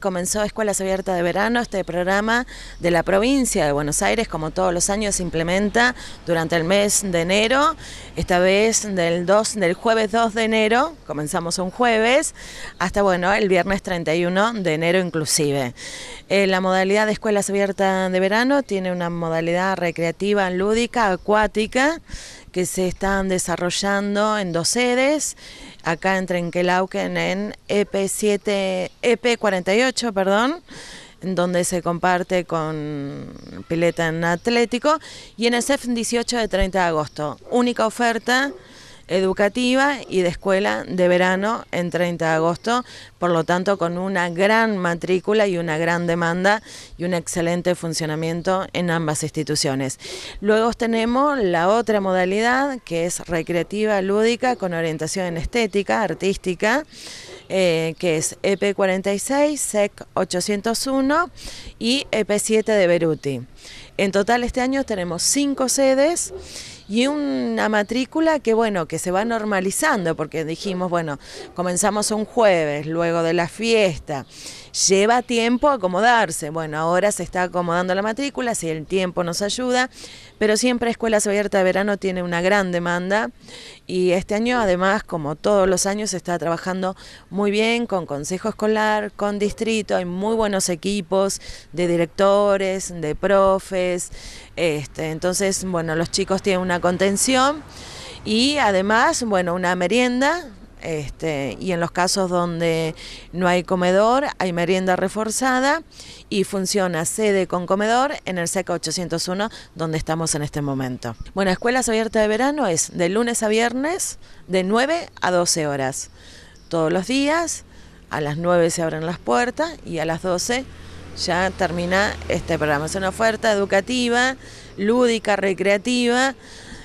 Comenzó Escuelas Abiertas de Verano, este programa de la provincia de Buenos Aires, como todos los años, se implementa durante el mes de enero, esta vez del, 2, del jueves 2 de enero, comenzamos un jueves, hasta bueno, el viernes 31 de enero inclusive. Eh, la modalidad de Escuelas Abiertas de Verano tiene una modalidad recreativa, lúdica, acuática, que se están desarrollando en dos sedes, acá en Trenquelauquen en EP7, EP48, perdón, en donde se comparte con Pileta en Atlético, y en el CEF 18 de 30 de agosto. Única oferta educativa y de escuela de verano en 30 de agosto, por lo tanto con una gran matrícula y una gran demanda y un excelente funcionamiento en ambas instituciones. Luego tenemos la otra modalidad que es recreativa lúdica con orientación en estética, artística, eh, que es EP46, SEC 801 y EP7 e e de Beruti. En total este año tenemos cinco sedes y una matrícula que bueno, que se va normalizando, porque dijimos, bueno, comenzamos un jueves, luego de la fiesta, lleva tiempo acomodarse. Bueno, ahora se está acomodando la matrícula, si el tiempo nos ayuda, pero siempre Escuelas Abiertas de Verano tiene una gran demanda y este año además, como todos los años, se está trabajando muy bien con Consejo Escolar, con Distrito, hay muy buenos equipos de directores, de profes, este, entonces, bueno, los chicos tienen una contención y además, bueno, una merienda este, y en los casos donde no hay comedor, hay merienda reforzada y funciona sede con comedor en el SECA 801, donde estamos en este momento. Bueno, escuelas abiertas de verano es de lunes a viernes de 9 a 12 horas. Todos los días, a las 9 se abren las puertas y a las 12 ya termina este programa. Es una oferta educativa, lúdica, recreativa,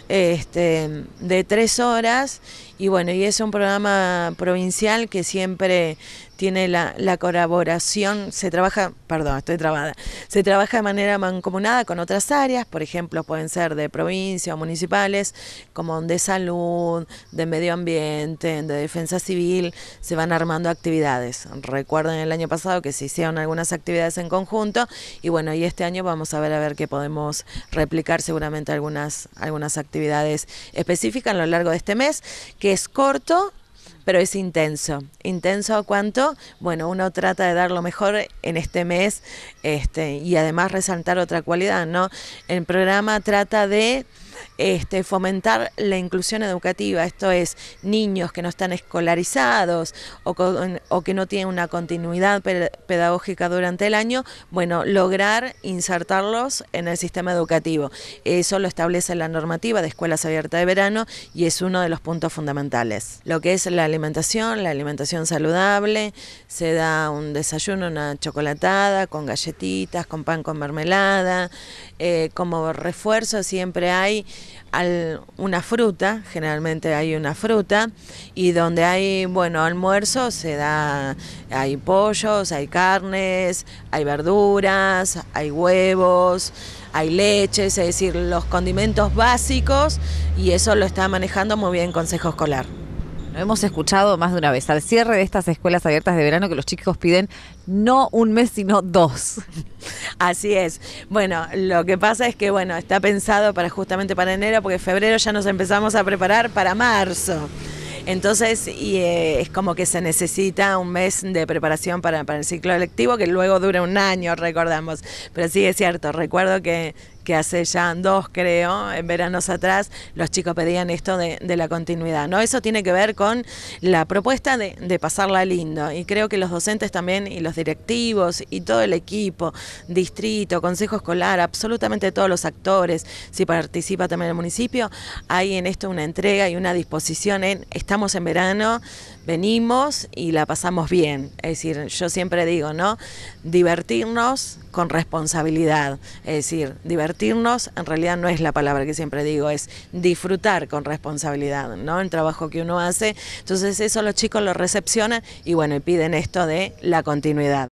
este, de tres horas y bueno, y es un programa provincial que siempre tiene la, la, colaboración, se trabaja, perdón, estoy trabada, se trabaja de manera mancomunada con otras áreas, por ejemplo, pueden ser de provincia o municipales, como de salud, de medio ambiente, de defensa civil, se van armando actividades. Recuerden el año pasado que se hicieron algunas actividades en conjunto y bueno, y este año vamos a ver a ver qué podemos replicar seguramente algunas, algunas actividades específicas a lo largo de este mes que es corto, pero es intenso. Intenso a cuánto, bueno, uno trata de dar lo mejor en este mes este, y además resaltar otra cualidad, ¿no? El programa trata de este, fomentar la inclusión educativa, esto es, niños que no están escolarizados o, que no tienen una continuidad pedagógica durante el año, bueno, lograr insertarlos en el sistema educativo. Eso lo establece la normativa de escuelas abiertas de verano y es uno de los puntos fundamentales. Lo que es la alimentación, la alimentación saludable, se da un desayuno, una chocolatada con galletitas, con pan con mermelada, eh, como refuerzo siempre hay al, una fruta, generalmente hay una fruta, y donde hay, bueno, almuerzo se da, hay pollos, hay carnes, hay verduras, hay huevos, hay leches, es decir, los condimentos básicos, y eso lo está manejando muy bien Consejo Escolar. Lo hemos escuchado más de una vez. Al cierre de estas escuelas abiertas de verano que los chicos piden no un mes, sino dos. Así es. Bueno, lo que pasa es que, bueno, está pensado para justamente para enero, porque febrero ya nos empezamos a preparar para marzo. Entonces, y, eh, es como que se necesita un mes de preparación para, para el ciclo electivo, que luego dura un año, recordamos. Pero sí es cierto, recuerdo que que hace ya dos, creo, en eh, veranos atrás, los chicos pedían esto de, la continuidad. ¿no? Eso tiene que ver con la propuesta de, de, pasarla lindo. Y creo que los docentes también, y los directivos, y todo el equipo, distrito, consejo escolar, absolutamente todos los actores, si participa también el municipio, hay en esto una entrega y una disposición en estamos en verano venimos y la pasamos bien. Es decir, yo siempre digo, ¿no? Divertirnos con responsabilidad. Es decir, divertirnos en realidad no es la palabra que siempre digo, es disfrutar con responsabilidad, ¿no? El trabajo que uno hace. Entonces eso los chicos lo recepcionan y bueno, y piden esto de la continuidad.